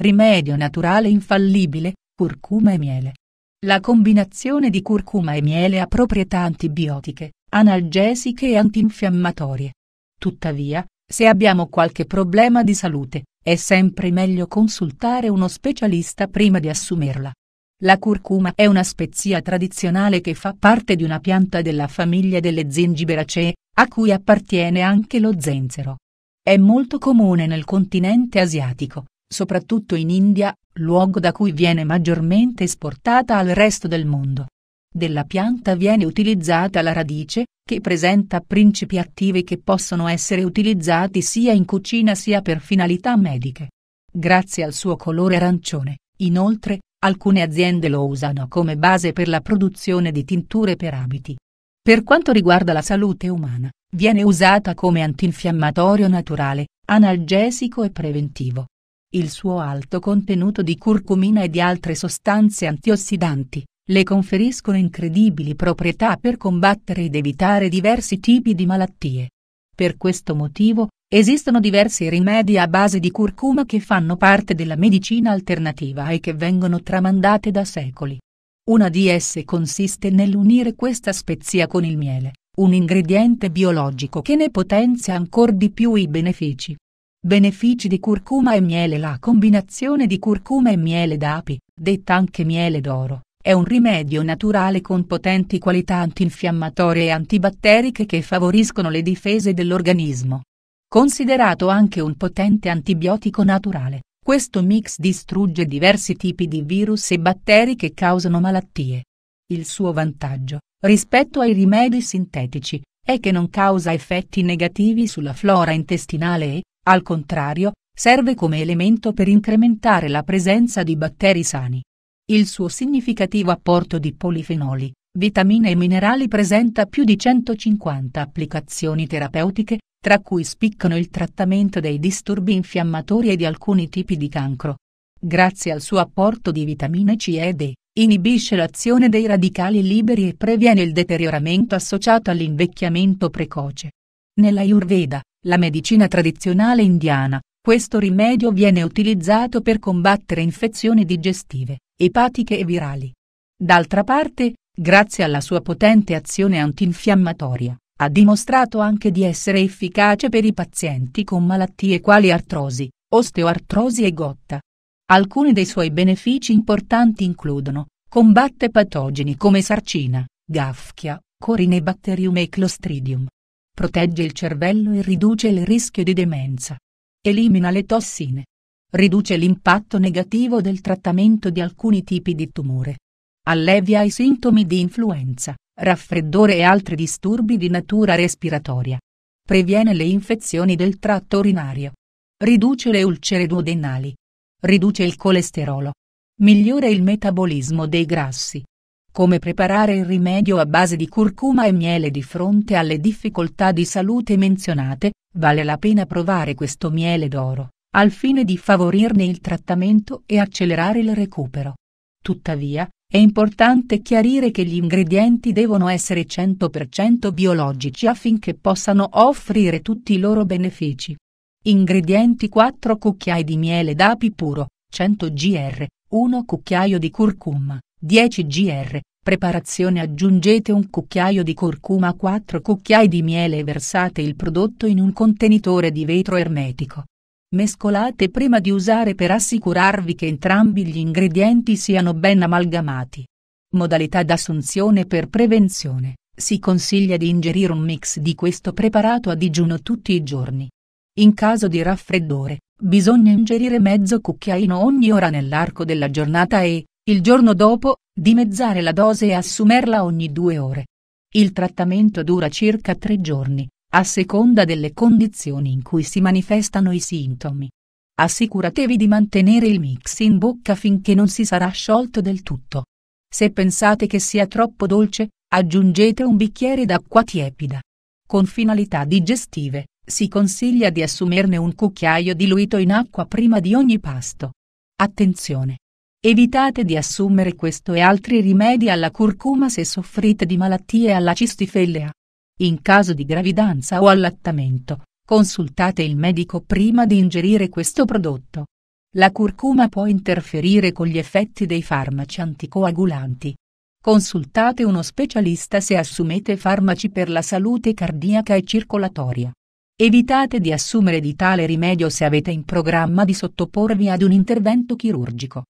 Rimedio naturale infallibile, curcuma e miele. La combinazione di curcuma e miele ha proprietà antibiotiche, analgesiche e antinfiammatorie. Tuttavia, se abbiamo qualche problema di salute, è sempre meglio consultare uno specialista prima di assumerla. La curcuma è una spezia tradizionale che fa parte di una pianta della famiglia delle zingiberacee, a cui appartiene anche lo zenzero. È molto comune nel continente asiatico, soprattutto in India, luogo da cui viene maggiormente esportata al resto del mondo. Della pianta viene utilizzata la radice, che presenta principi attivi che possono essere utilizzati sia in cucina sia per finalità mediche. Grazie al suo colore arancione, inoltre, alcune aziende lo usano come base per la produzione di tinture per abiti. Per quanto riguarda la salute umana, viene usata come antinfiammatorio naturale, analgesico e preventivo il suo alto contenuto di curcumina e di altre sostanze antiossidanti, le conferiscono incredibili proprietà per combattere ed evitare diversi tipi di malattie. Per questo motivo, esistono diversi rimedi a base di curcuma che fanno parte della medicina alternativa e che vengono tramandate da secoli. Una di esse consiste nell'unire questa spezia con il miele, un ingrediente biologico che ne potenzia ancor di più i benefici. Benefici di curcuma e miele La combinazione di curcuma e miele d'api, detta anche miele d'oro, è un rimedio naturale con potenti qualità antinfiammatorie e antibatteriche che favoriscono le difese dell'organismo. Considerato anche un potente antibiotico naturale, questo mix distrugge diversi tipi di virus e batteri che causano malattie. Il suo vantaggio, rispetto ai rimedi sintetici, è che non causa effetti negativi sulla flora intestinale e, al contrario, serve come elemento per incrementare la presenza di batteri sani. Il suo significativo apporto di polifenoli, vitamine e minerali presenta più di 150 applicazioni terapeutiche, tra cui spiccano il trattamento dei disturbi infiammatori e di alcuni tipi di cancro. Grazie al suo apporto di vitamine C ed E, inibisce l'azione dei radicali liberi e previene il deterioramento associato all'invecchiamento precoce. Nella Ayurveda, la medicina tradizionale indiana, questo rimedio viene utilizzato per combattere infezioni digestive, epatiche e virali. D'altra parte, grazie alla sua potente azione antinfiammatoria, ha dimostrato anche di essere efficace per i pazienti con malattie quali artrosi, osteoartrosi e gotta. Alcuni dei suoi benefici importanti includono combatte patogeni come sarcina, gaffia, corine batterium e clostridium, protegge il cervello e riduce il rischio di demenza. Elimina le tossine. Riduce l'impatto negativo del trattamento di alcuni tipi di tumore. Allevia i sintomi di influenza, raffreddore e altri disturbi di natura respiratoria. Previene le infezioni del tratto urinario. Riduce le ulcere duodenali. Riduce il colesterolo. Migliora il metabolismo dei grassi. Come preparare il rimedio a base di curcuma e miele di fronte alle difficoltà di salute menzionate, vale la pena provare questo miele d'oro, al fine di favorirne il trattamento e accelerare il recupero. Tuttavia, è importante chiarire che gli ingredienti devono essere 100% biologici affinché possano offrire tutti i loro benefici. Ingredienti 4 cucchiai di miele d'api puro, 100 gr, 1 cucchiaio di curcuma, 10 gr. Preparazione Aggiungete un cucchiaio di curcuma a 4 cucchiai di miele e versate il prodotto in un contenitore di vetro ermetico. Mescolate prima di usare per assicurarvi che entrambi gli ingredienti siano ben amalgamati. Modalità d'assunzione per prevenzione. Si consiglia di ingerire un mix di questo preparato a digiuno tutti i giorni. In caso di raffreddore, bisogna ingerire mezzo cucchiaino ogni ora nell'arco della giornata e, il giorno dopo, dimezzare la dose e assumerla ogni due ore. Il trattamento dura circa tre giorni, a seconda delle condizioni in cui si manifestano i sintomi. Assicuratevi di mantenere il mix in bocca finché non si sarà sciolto del tutto. Se pensate che sia troppo dolce, aggiungete un bicchiere d'acqua tiepida. Con finalità digestive, si consiglia di assumerne un cucchiaio diluito in acqua prima di ogni pasto. Attenzione! Evitate di assumere questo e altri rimedi alla curcuma se soffrite di malattie alla cistifellea. In caso di gravidanza o allattamento, consultate il medico prima di ingerire questo prodotto. La curcuma può interferire con gli effetti dei farmaci anticoagulanti. Consultate uno specialista se assumete farmaci per la salute cardiaca e circolatoria. Evitate di assumere di tale rimedio se avete in programma di sottoporvi ad un intervento chirurgico.